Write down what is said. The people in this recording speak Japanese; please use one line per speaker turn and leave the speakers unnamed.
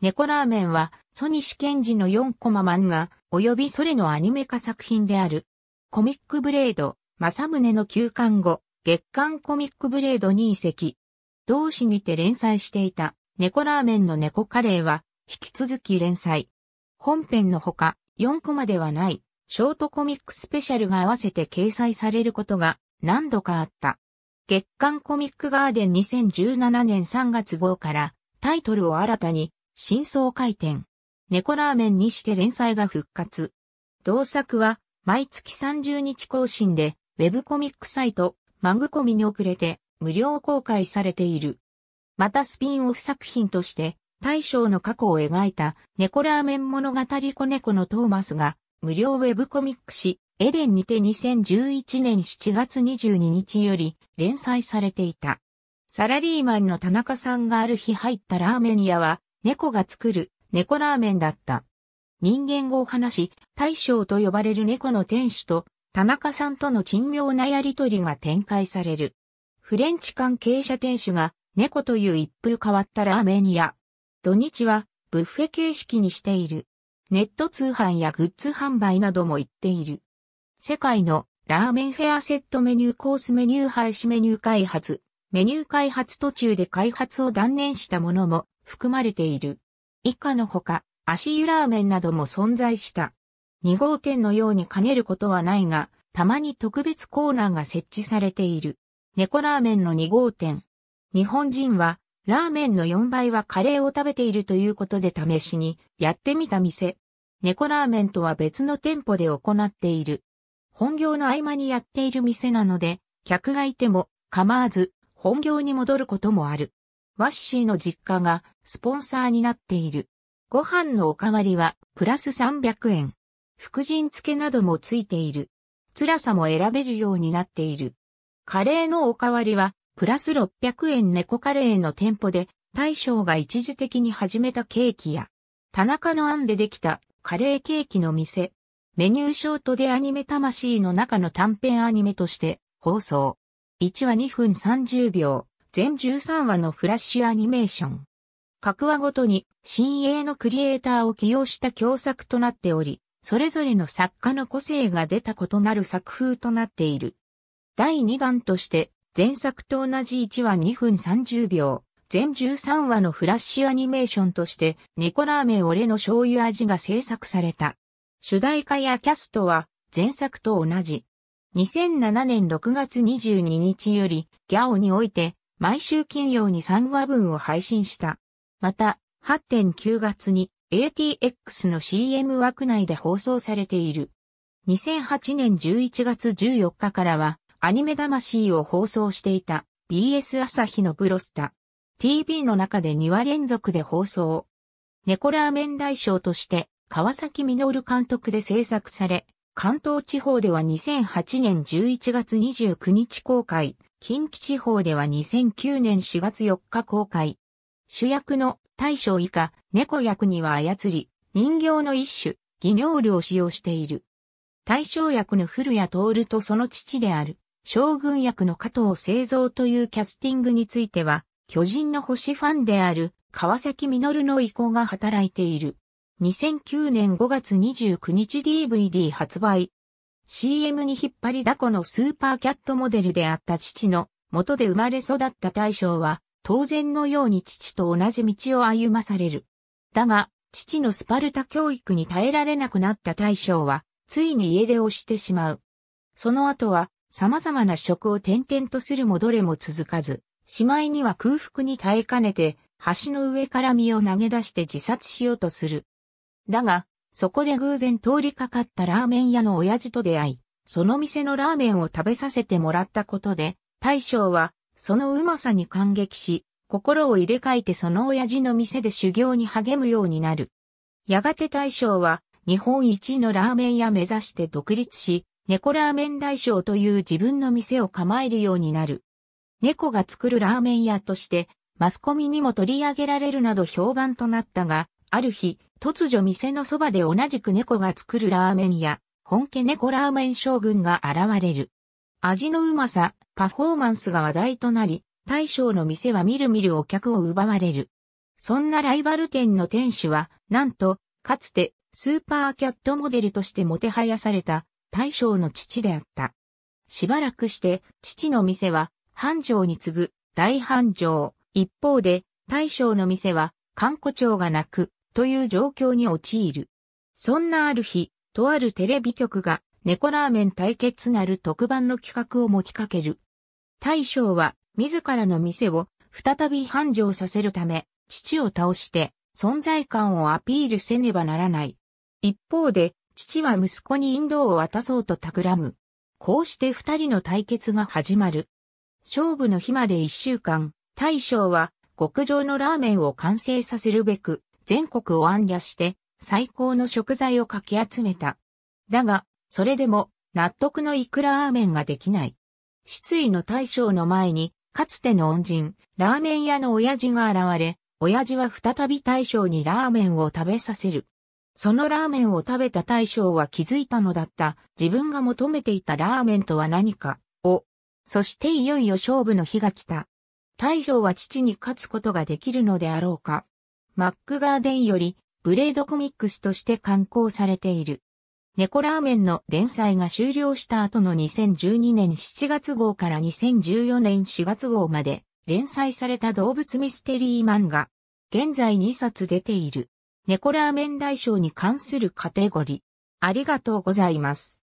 猫ラーメンは、ソニシケンジの4コマ漫画、及びそれのアニメ化作品である。コミックブレード、正宗の休刊後、月刊コミックブレードに移籍。同誌にて連載していた、猫ラーメンの猫カレーは、引き続き連載。本編のほか、4コマではない、ショートコミックスペシャルが合わせて掲載されることが何度かあった。月刊コミックガーデン2017年3月号からタイトルを新たに真相回転。猫ラーメンにして連載が復活。同作は毎月30日更新で、ウェブコミックサイト、マグコミに遅れて無料公開されている。またスピンオフ作品として、大将の過去を描いた猫ラーメン物語子猫のトーマスが無料ウェブコミック誌エデンにて2011年7月22日より連載されていた。サラリーマンの田中さんがある日入ったラーメン屋は猫が作る猫ラーメンだった。人間語を話し、大将と呼ばれる猫の店主と田中さんとの珍妙なやりとりが展開される。フレンチ関係者店主が猫という一風変わったラーメン屋。土日はブッフェ形式にしている。ネット通販やグッズ販売なども行っている。世界のラーメンフェアセットメニューコースメニュー廃止メニュー開発、メニュー開発途中で開発を断念したものも含まれている。以下のほか、足湯ラーメンなども存在した。2号店のように兼ねることはないが、たまに特別コーナーが設置されている。猫ラーメンの2号店。日本人は、ラーメンの4倍はカレーを食べているということで試しに、やってみた店。猫ラーメンとは別の店舗で行っている。本業の合間にやっている店なので、客がいても構わず本業に戻ることもある。ワッシーの実家がスポンサーになっている。ご飯のおかわりはプラス300円。福神漬けなどもついている。辛さも選べるようになっている。カレーのおかわりはプラス600円猫カレーの店舗で大将が一時的に始めたケーキや、田中の案でできたカレーケーキの店。メニューショートでアニメ魂の中の短編アニメとして放送。1話2分30秒。全13話のフラッシュアニメーション。各話ごとに新鋭のクリエイターを起用した共作となっており、それぞれの作家の個性が出た異なる作風となっている。第2弾として、前作と同じ1話2分30秒、全13話のフラッシュアニメーションとして、猫ラーメン俺の醤油味が制作された。主題歌やキャストは、前作と同じ。2007年6月22日より、ギャオにおいて、毎週金曜に3話分を配信した。また、8.9月に ATX の CM 枠内で放送されている。2008年11月14日からは、アニメ魂を放送していた BS 朝日のブロスタ。TV の中で2話連続で放送。猫ラーメン大賞として、川崎実監督で制作され、関東地方では2008年11月29日公開、近畿地方では2009年4月4日公開。主役の大将以下、猫役には操り、人形の一種、ョー料を使用している。大将役の古谷徹とその父である、将軍役の加藤製造というキャスティングについては、巨人の星ファンである川崎実の意向が働いている。2009年5月29日 DVD 発売、CM に引っ張りだこのスーパーキャットモデルであった父の元で生まれ育った大将は、当然のように父と同じ道を歩まされる。だが、父のスパルタ教育に耐えられなくなった大将は、ついに家出をしてしまう。その後は、様々な職を転々とするもどれも続かず、しまいには空腹に耐えかねて、橋の上から身を投げ出して自殺しようとする。だが、そこで偶然通りかかったラーメン屋の親父と出会い、その店のラーメンを食べさせてもらったことで、大将は、そのうまさに感激し、心を入れ替えてその親父の店で修行に励むようになる。やがて大将は、日本一のラーメン屋目指して独立し、猫ラーメン大将という自分の店を構えるようになる。猫が作るラーメン屋として、マスコミにも取り上げられるなど評判となったが、ある日、突如店のそばで同じく猫が作るラーメン屋、本家猫ラーメン将軍が現れる。味のうまさ、パフォーマンスが話題となり、大将の店はみるみるお客を奪われる。そんなライバル店の店主は、なんと、かつて、スーパーキャットモデルとしてもてはやされた、大将の父であった。しばらくして、父の店は、繁盛に次ぐ、大繁盛。一方で、大将の店は、観光庁がなく、という状況に陥る。そんなある日、とあるテレビ局が猫ラーメン対決なる特番の企画を持ちかける。大将は自らの店を再び繁盛させるため、父を倒して存在感をアピールせねばならない。一方で、父は息子に引導を渡そうと企む。こうして二人の対決が始まる。勝負の日まで一週間、大将は極上のラーメンを完成させるべく、全国を暗夜して最高の食材をかき集めた。だが、それでも納得のいくらラーメンができない。失意の大将の前に、かつての恩人、ラーメン屋の親父が現れ、親父は再び大将にラーメンを食べさせる。そのラーメンを食べた大将は気づいたのだった。自分が求めていたラーメンとは何か、を。そしていよいよ勝負の日が来た。大将は父に勝つことができるのであろうか。マックガーデンより、ブレードコミックスとして刊行されている。猫ラーメンの連載が終了した後の2012年7月号から2014年4月号まで連載された動物ミステリー漫画。現在2冊出ている。猫ラーメン大賞に関するカテゴリー。ありがとうございます。